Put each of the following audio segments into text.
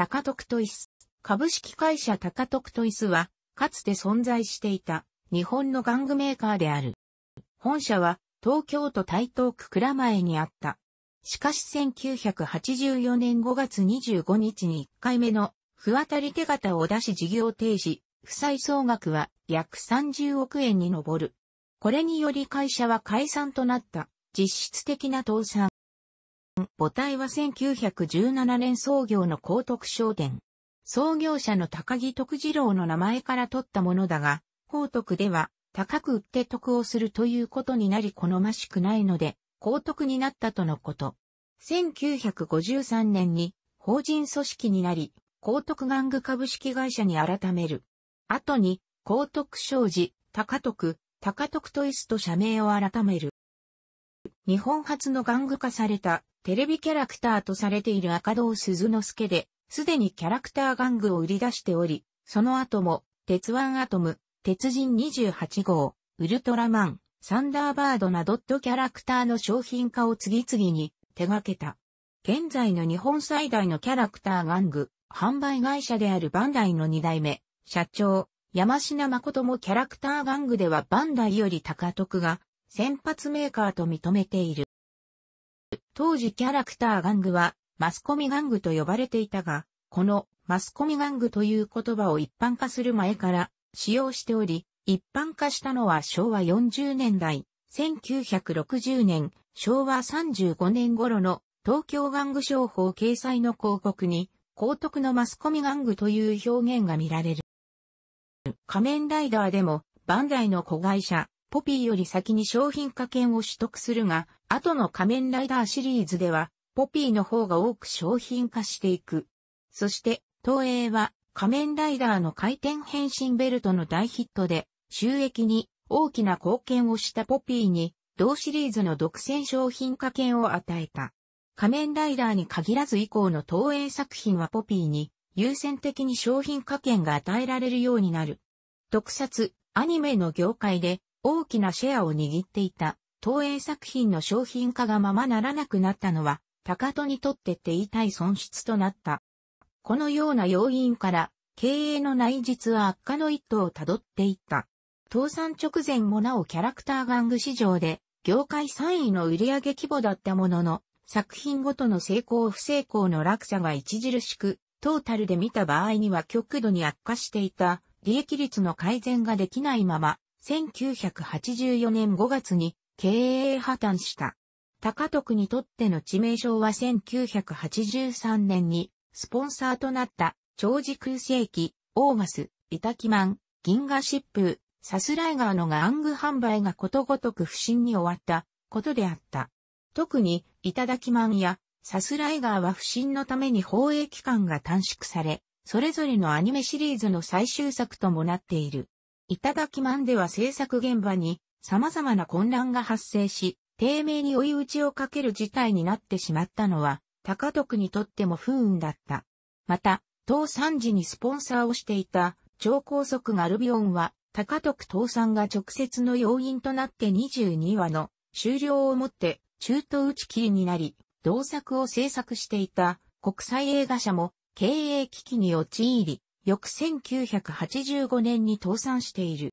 高徳トイス。株式会社高徳トイスは、かつて存在していた日本の玩具メーカーである。本社は東京都台東区蔵前にあった。しかし1984年5月25日に1回目の不当たり手形を出し事業停止、負債総額は約30億円に上る。これにより会社は解散となった。実質的な倒産。母体は1917年創業の高徳商店。創業者の高木徳次郎の名前から取ったものだが、高徳では高く売って得をするということになり好ましくないので、高徳になったとのこと。1953年に法人組織になり、高徳玩具株式会社に改める。後に、高徳商事、高徳、高徳トイスと社名を改める。日本初の玩具化されたテレビキャラクターとされている赤道鈴之助で、すでにキャラクター玩具を売り出しており、その後も、鉄腕アトム、鉄人28号、ウルトラマン、サンダーバードなどっとキャラクターの商品化を次々に手掛けた。現在の日本最大のキャラクター玩具、販売会社であるバンダイの2代目、社長、山品誠もキャラクター玩具ではバンダイより高徳が先発メーカーと認めている。当時キャラクター玩具はマスコミ玩具と呼ばれていたが、このマスコミ玩具という言葉を一般化する前から使用しており、一般化したのは昭和40年代、1960年、昭和35年頃の東京玩具商法掲載の広告に、高徳のマスコミ玩具という表現が見られる。仮面ライダーでも、バンダイの子会社、ポピーより先に商品化権を取得するが、後の仮面ライダーシリーズでは、ポピーの方が多く商品化していく。そして、東映は仮面ライダーの回転変身ベルトの大ヒットで、収益に大きな貢献をしたポピーに、同シリーズの独占商品化権を与えた。仮面ライダーに限らず以降の東映作品はポピーに優先的に商品化権が与えられるようになる。特撮、アニメの業界で大きなシェアを握っていた、東映作品の商品化がままならなくなったのは、高戸にとってって言いたい損失となった。このような要因から、経営の内実は悪化の一途をたどっていった。倒産直前もなおキャラクター玩具市場で、業界3位の売上規模だったものの、作品ごとの成功不成功の落差が著しく、トータルで見た場合には極度に悪化していた、利益率の改善ができないまま、1984年5月に経営破綻した。高徳にとっての致命傷は1983年にスポンサーとなった長寿空世紀、オーガス、イタキマン、銀河疾風、サスライガーのガング販売がことごとく不審に終わったことであった。特に、板タダマンやサスライガーは不審のために放映期間が短縮され、それぞれのアニメシリーズの最終作ともなっている。いただきんでは制作現場に様々な混乱が発生し、低迷に追い打ちをかける事態になってしまったのは、高徳にとっても不運だった。また、当産時にスポンサーをしていた超高速ガルビオンは、高徳倒産が直接の要因となって22話の終了をもって中途打ち切りになり、同作を制作していた国際映画社も経営危機に陥り、翌1985年に倒産している。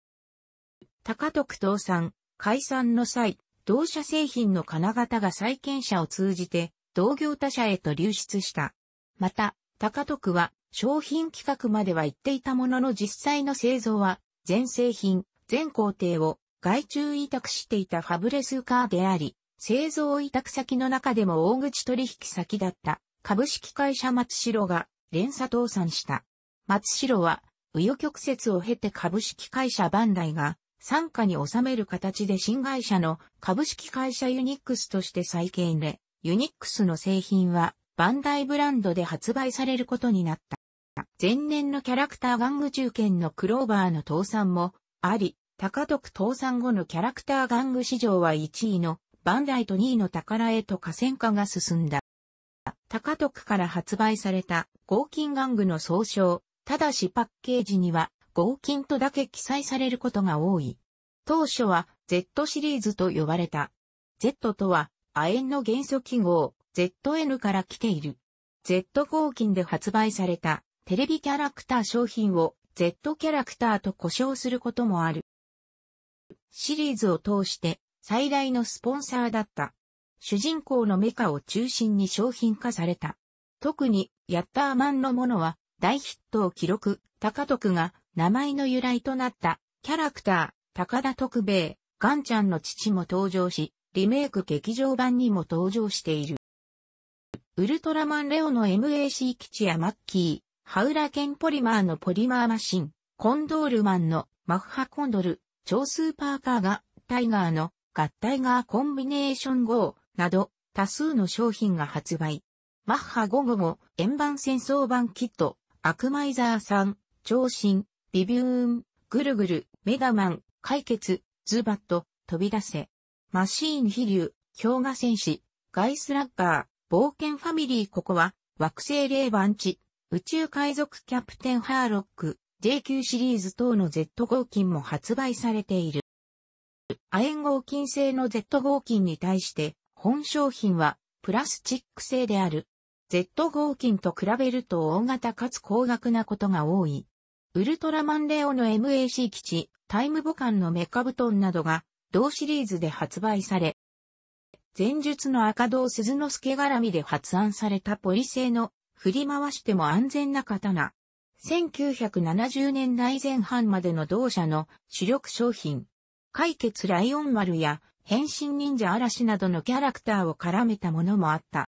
高徳倒産、解散の際、同社製品の金型が債権者を通じて同業他社へと流出した。また、高徳は商品企画までは行っていたものの実際の製造は全製品、全工程を外注委託していたファブレスカーであり、製造委託先の中でも大口取引先だった株式会社松代が連鎖倒産した。松代は、紆余曲折を経て株式会社バンダイが、参加に収める形で新会社の株式会社ユニックスとして再建で、ユニックスの製品はバンダイブランドで発売されることになった。前年のキャラクター玩具中堅のクローバーの倒産もあり、高徳倒産後のキャラクター玩具市場は1位のバンダイと2位の宝へと河川化が進んだ。高徳から発売された合金玩具の総称、ただしパッケージには合金とだけ記載されることが多い。当初は Z シリーズと呼ばれた。Z とは亜鉛の元素記号 ZN から来ている。Z 合金で発売されたテレビキャラクター商品を Z キャラクターと呼称することもある。シリーズを通して最大のスポンサーだった。主人公のメカを中心に商品化された。特にヤッターマンのものは大ヒットを記録、高徳が名前の由来となったキャラクター、高田徳兵衛、ガンちゃんの父も登場し、リメイク劇場版にも登場している。ウルトラマンレオの MAC 基地やマッキー、ハウラケンポリマーのポリマーマシン、コンドールマンのマッハコンドル、超スーパーカーがタイガーの合体ガーコンビネーション号、など多数の商品が発売。マッハ5号、も円盤戦争版キット、アクマイザーさん、長新、ビビューン、ぐるぐる、メガマン、解決、ズバット、飛び出せ。マシーン飛竜、氷河戦士、ガイスラッガー、冒険ファミリーここは、惑星霊番地、宇宙海賊キャプテンハーロック、JQ シリーズ等の Z 合金も発売されている。亜鉛合金製の Z 合金に対して、本商品は、プラスチック製である。Z 合金と比べると大型かつ高額なことが多い。ウルトラマンレオの MAC 基地、タイムボカンのメカブトンなどが、同シリーズで発売され、前述の赤道鈴之助絡みで発案されたポリ製の振り回しても安全な刀。1970年代前半までの同社の主力商品。解決ライオン丸や変身忍者嵐などのキャラクターを絡めたものもあった。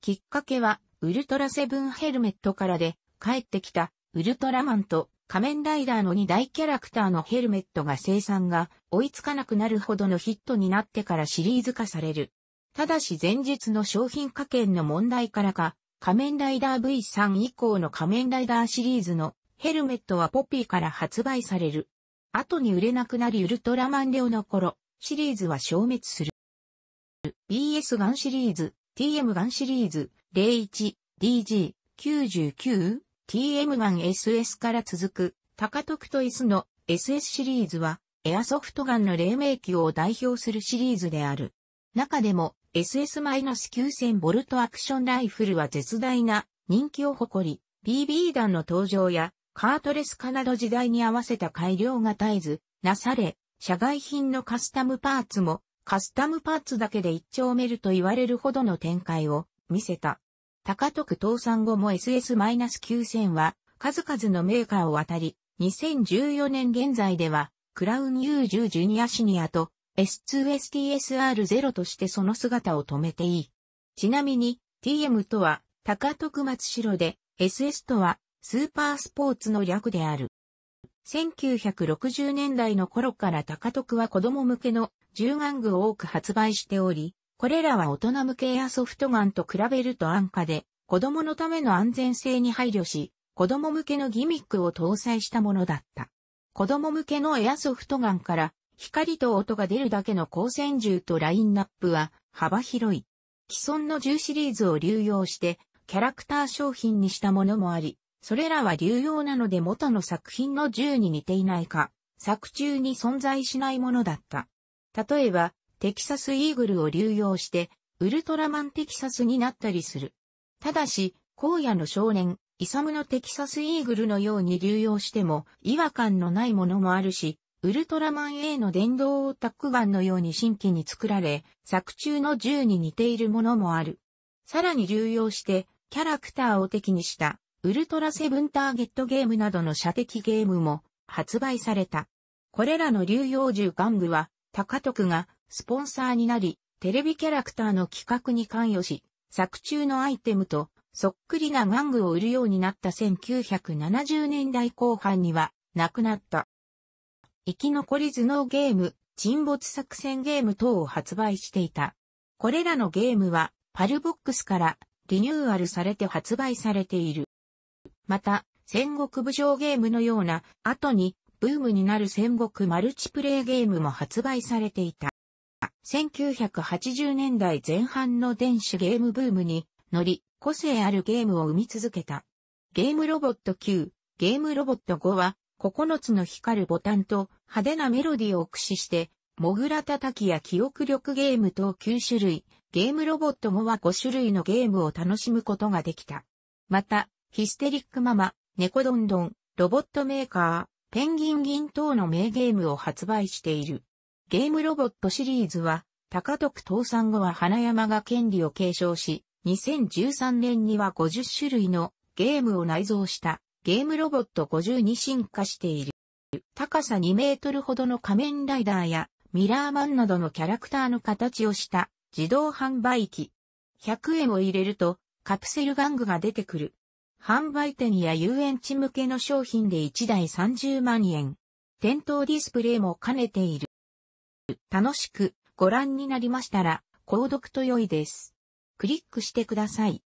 きっかけは、ウルトラセブンヘルメットからで、帰ってきた、ウルトラマンと仮面ライダーの2大キャラクターのヘルメットが生産が追いつかなくなるほどのヒットになってからシリーズ化される。ただし前日の商品化権の問題からか、仮面ライダー V3 以降の仮面ライダーシリーズのヘルメットはポピーから発売される。後に売れなくなりウルトラマンレオの頃、シリーズは消滅する。BS ガンシリーズ、TM1 シリーズ 01DG99 TM1SS から続く高徳と S の SS シリーズはエアソフトガンの黎明期を代表するシリーズである。中でも SS-9000V アクションライフルは絶大な人気を誇り、BB 弾の登場やカートレスカなど時代に合わせた改良が絶えずなされ、社外品のカスタムパーツもカスタムパーツだけで一丁目ると言われるほどの展開を見せた。高徳倒産後も SS-9000 は数々のメーカーを渡り、2014年現在ではクラウン U10 ジュニアシニアと S2STSR0 としてその姿を止めていい。ちなみに TM とは高徳松城で SS とはスーパースポーツの略である。1960年代の頃から高徳は子供向けの銃玩具を多く発売しており、これらは大人向けエアソフトガンと比べると安価で、子供のための安全性に配慮し、子供向けのギミックを搭載したものだった。子供向けのエアソフトガンから光と音が出るだけの光線銃とラインナップは幅広い。既存の銃シリーズを流用してキャラクター商品にしたものもあり、それらは流用なので元の作品の銃に似ていないか、作中に存在しないものだった。例えば、テキサスイーグルを流用して、ウルトラマンテキサスになったりする。ただし、荒野の少年、イサムのテキサスイーグルのように流用しても違和感のないものもあるし、ウルトラマン A の電動オタックガンのように新規に作られ、作中の銃に似ているものもある。さらに流用して、キャラクターを敵にしたウルトラセブンターゲットゲームなどの射的ゲームも発売された。これらの流用銃玩具は、高徳がスポンサーになり、テレビキャラクターの企画に関与し、作中のアイテムとそっくりな玩具を売るようになった1970年代後半には、なくなった。生き残り頭脳ゲーム、沈没作戦ゲーム等を発売していた。これらのゲームは、パルボックスからリニューアルされて発売されている。また、戦国武将ゲームのような後にブームになる戦国マルチプレイゲームも発売されていた。1980年代前半の電子ゲームブームに乗り、個性あるゲームを生み続けた。ゲームロボット9、ゲームロボット5は、9つの光るボタンと派手なメロディを駆使して、モグラ叩きや記憶力ゲーム等9種類、ゲームロボット5は5種類のゲームを楽しむことができた。また、ヒステリックママ、猫どんどん、ロボットメーカー、ペンギン銀等の名ゲームを発売している。ゲームロボットシリーズは、高徳倒産後は花山が権利を継承し、2013年には50種類のゲームを内蔵したゲームロボット50に進化している。高さ2メートルほどの仮面ライダーやミラーマンなどのキャラクターの形をした自動販売機。100円を入れるとカプセル玩具が出てくる。販売店や遊園地向けの商品で1台30万円。店頭ディスプレイも兼ねている。楽しくご覧になりましたら、購読と良いです。クリックしてください。